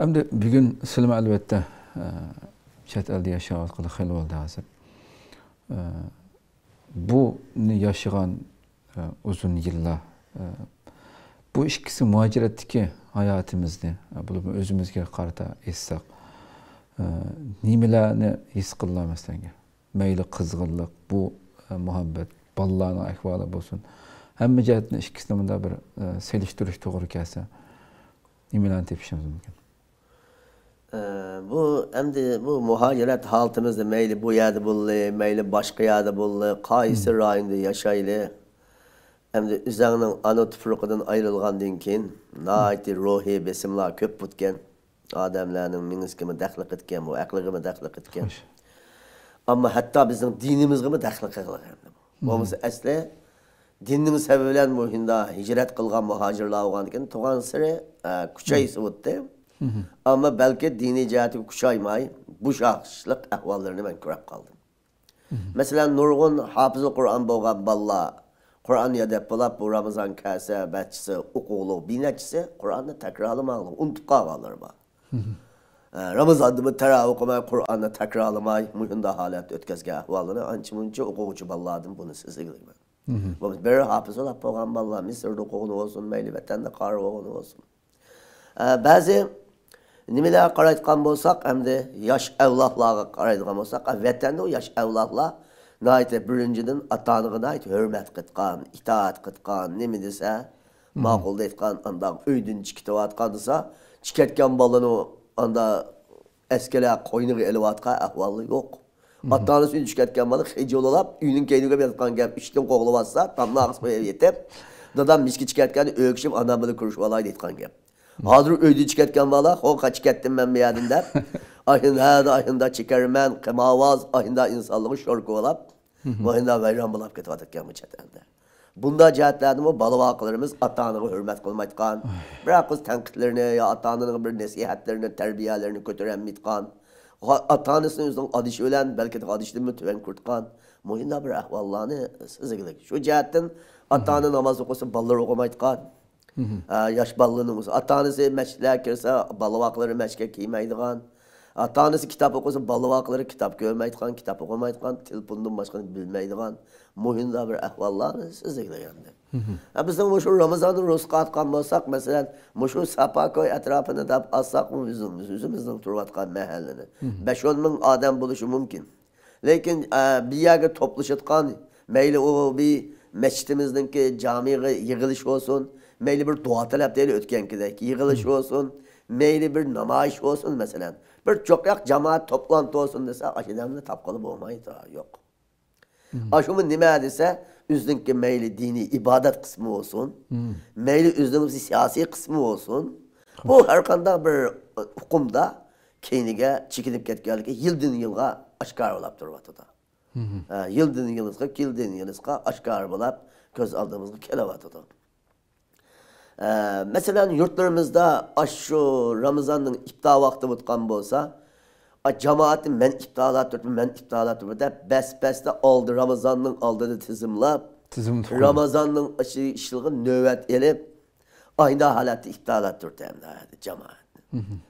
endi bugun silma albatta e, chet elda yashayotgan xil bo'ldi hozir e, buni yashagan e, uzun yillar bu ikkisi muajiratdiki hayotimizni o'zimizga qarata essak nimalarni his qildilar masalanga mayli qizg'inlik bu muhabbat bolalarni ahvoli bo'lsin hamma jihatdan ikkisini bunda bir selishtirish to'g'ri kelsa nimalarni tepishimiz mumkin Ee, bu emdi bu muhaciret haltımızda meyli bu yerde buldu, meyli başka yerde buldu, kayısı hmm. rayında yaşaylı. emdi üzerinin ana tüfrüqüdən ayrılğandan keyin naiti ruhi besimlar köp butken, adamların minizgimi dəxli qıtken, bu əqliğimi dəxli qıtken. Ama hatta bizim dinimizgimi dəxli qıtken. Olmasa hmm. əsli dininin səbəbiylən bu hinda hicret qılğan muhacirlar olğandan keyin tuğan sıra e, kuchayısı hmm. butdu. Ama belki dini cihati kuşaymayı bu şahslık ehvallarını ben körüp kaldım. Mesela nurgun hafızı Kur'an boğan balla, Kur'an ya da bulap bu Ramazan kase, betçisi, ukulu, binatçisi Kur'an'ı tekrarlamalı, unutup kalmalar mı? Ee, Ramazan'da mı tera okumay, Kur'an'ı tekrarlamay, muhunda halet ötkazge ehvalını, ançı munçı okuğucu balladım bunu sizi bilmem. Bu bir hafız olup boğan balla, misirde okuğunu olsun, meyli vatanda karı olsun. Ee, Bazı nimələrə qaraytqan bolsaq, həm də yaş əvlahlara qaraytqan bolsaq, vətəndə o yaş əvlahlar naitə birincinin atanığına nait hörmət qıtqan, itaat qıtqan, nimə desə, maqul deyitqan, andan öydün çikitib atqandısa, çikətkən balını anda əskələ qoynuq elib atqa əhvallı yox. Atanız üçün çikətkən balı xecil olab, üyünün keynuqə yatqan gəlib, işdən qoğulub atsa, damla ağız qoyub yetib, dadam miski çikətkəni öyküşüb, anamını kuruşvalaydı etqan gəlib. Hadru öyle çıkartken valla hoka çıkarttım ben bir yerinden. ahinde ahinde çıkarmen kemavaz ahinde insanlığı şorku olup, Ahinde veyran bulap ketvatakken bu çetende. Bunda cihetlerdim o balı vakılarımız atanığı hürmet kılmaytkan. Bırak kız tenkitlerini ya atanının bir nesihatlerini, terbiyelerini kötüren mitkan. Atanısının yüzünden adiş ölen, belki de adişli mi tüven kurtkan. Muhinda bir ahvallarını sızıgılık. Şu cihetten atanı namaz okusun, ballar okumaytkan. Yaş balınımız. Atanızı məşqlər görsə, balıvaqları məşqə kiyməydiğən. Atanızı kitab oxusa, balıvaqları kitab görməydiğən, kitab oxumaydiğən, telefondan başqanı bilməydiğən. Mühim da bir əhvallarını siz ekləyəndə. Bizim şu Ramazan'ın rızkı atkan olsak, mesela şu Sapakoy etrafını da assak mı yüzümüz, yüzümüzden turvatkan məhəllini. 5-10 min adam buluşu mümkün. Lakin bir yerə toplaşıtkan, meyli o bir meçitimizdeki cami yığılış olsun, meyli bir dua talepleri ki yığılış hmm. olsun, meyli bir namayiş olsun mesela. Bir çok yak cemaat toplantı olsun dese aşıdan da tapkalı olmayı da yok. Hmm. Aşımı nime dese ki meyli dini ibadet kısmı olsun, hmm. meyli üzdünki siyasi kısmı olsun. Bu her kanda bir e, hukumda keyniga çekilip ketkenligi yildan yilga oshkor bo'lib turibdi Hı yıldın yılıska, kildin yılıska, aşka arbalar göz aldığımızda kelavatıdır. Ee, mesela yurtlarımızda aşu Ramazan'ın iptal vakti butkan bolsa, a cemaatin men iptalat dört, men iptalat dört de bes bes de aldı Ramazan'ın aldığını tizimla, Tizim Ramazan'ın aşı işliği nöbet elip, aynı halatı iptalat dört cemaat.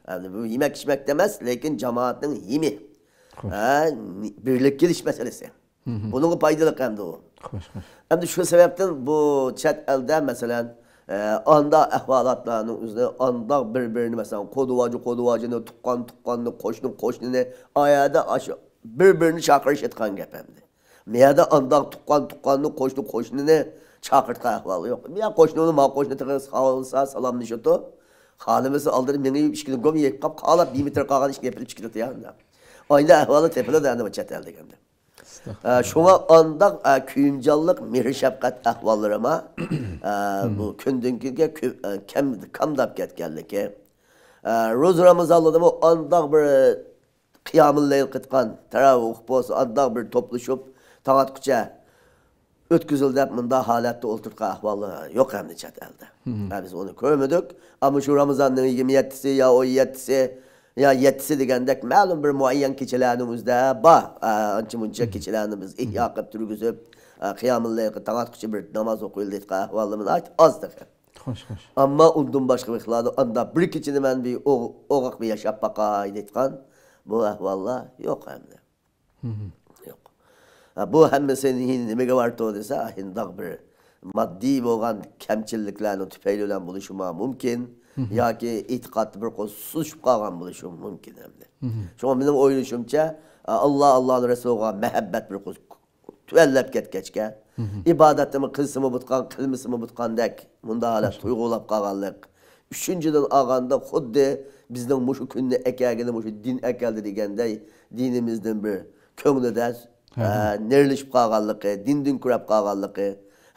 Yani bu yemek içmek demez, lakin cemaatin yemi. Hoş. Ha, birlik geliş meselesi. Hı hı. Bunun faydalı hem de o. Hem de şu sebepten bu çet elde mesela e, anda ehvalatlarının üzerine anda birbirini mesela koduvacı koduvacını, tukkan tukkanını, koşnu koşnunu ayada aşı, birbirini çakırış etkan gep hem de. Miyada anda tukkan tukkanını, koşnu koşnunu çakırtkan ehvalı yok. onu Miya koşnunu, ma koşnu tıkırız, havalısa salamlaşıyordu. Hanımızı aldırıp beni işkini gömü yiyip kap, kalap bir metre kalan işkini yapılıp çıkıyordu ya. Oyna ahvalı tepede dayanıma çeteldi hem e, şuna anda e, kuyumcallık, şefkat ahvallarıma e, bu kündünküge e, kem, kamdap geldi ki. E, Ruz Ramazanlı'da bu anda bir kıyamın leyl kıtkan, teravih bozu andan bir topluşup, taat kuca ötküzüldü hep bunda halette oturtkan ahvalı yok hem de çetelde. biz onu görmedik ama şu Ramazan'ın 27'si ya o 7'si ya yetisi digəndə məlum bir müəyyən keçilənimizdə ba ançı munça keçilənimiz ihya qıb turğuzub qiyamıllayıq talat qışı bir namaz oxuyuldu qəhvalımın ayt azdıq. Xoş Ama Amma başka başqa vəxtlarda anda bir keçini ben bir oğaq bir yaşap baqaydı etqan bu əhvallar yox həmdə. Yok. Bu həmməsinin niməyə var to desa, hindaq bir maddi bolğan kəmçilliklərin tüpəyli olan buluşma mümkün ya yoki e'tiqodni bir qo'l suzishib qolgan bo'lishi mumkin hamda shunga meni o'ylashimcha e, alloh allohni rasuliga muhabbat bir qo'l tuvallab ketgachga ibodatimi qilsimi butqan qilmisimi butqandek bunday holat tuyg'ulab qolganlik uchinchidan ağanda xuddi bizden mushu kunni akagini mushu din akaldi deganday dinimizden bir ko'nglida e, nerilishib din din kurab qolganligi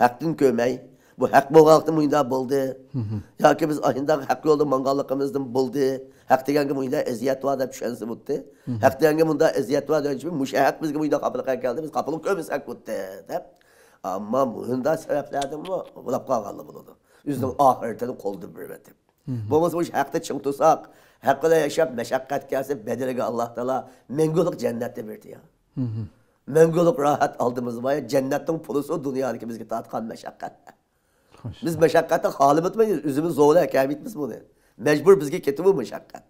haqdan ko'may bu hak bolgalıkta muyunda buldu. ki biz ahindaki hak yolda mangallıkımızdan buldu. Hak degenge muyunda eziyet var deb düşünse buldu. Hak degenge muyunda eziyet var deb müşe hak bizge muyunda kapılıkka geldi. Biz kapılık kömüz hak buldu deb. Ama muyunda sebeplerden bu bulap kalgalı buludu. Yüzden ahiretini koldu bir bu Bo'lmasa o'sha haqda ching tursak haqida yashab meşakkat kelsa badaliga Allah taolo mangulik cennette berdi ya rahat rohat oldimiz boya jannatning pulisi dunyoniki bizga tatkan mashaqqat biz meşakkatı hali bitmeyiz. Üzümüz zorla hikaye bitmez bunu. Mecbur bizge keti bu meşakkat.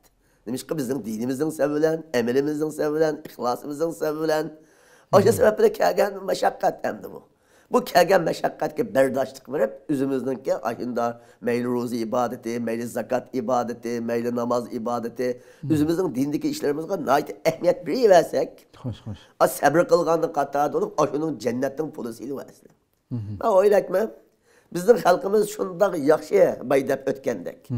Demiş ki bizim dinimizden sevilen, emelimizden sevilen, ihlasımızdan sevilen. O şey hmm. sebeple kelgen meşakkat hem de bu. Bu kelgen meşakkatke berdaşlık verip ki aşında meyli ruzi ibadeti, meyli zakat ibadeti, meyli namaz ibadeti, hmm. üzümüzün dindeki işlerimizde nayet ehmiyet biri versek, hoş, hoş. o sabır kılganın katta olup aşının cennetin polisiyle versin. Ben öyle etmem біздің халқымыз шұндақ жақсы байдап өткендік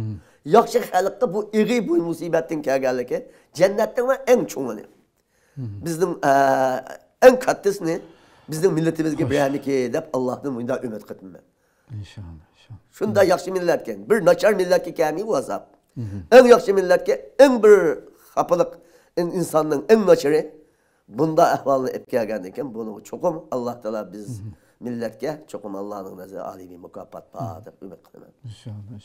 жақсы халыққа бұл иғи бұл мұсибаттың келгенлігі жәннаттың ең чоңыны біздің ең каттысыны біздің милletimizге біренікі деп аллахтың мұнда үміт қылдым мен иншалла шұндай жақсы милләт екен бір начар милләтке кәми азап ең жақсы милләтке ең бір қапылық insanın en начarı bunda ahvalını epki agan iken bunu çokum Allah Teala biz millatga cho'qim allohning nazarida oliy mukofot bordir umid qilaman inshaalloh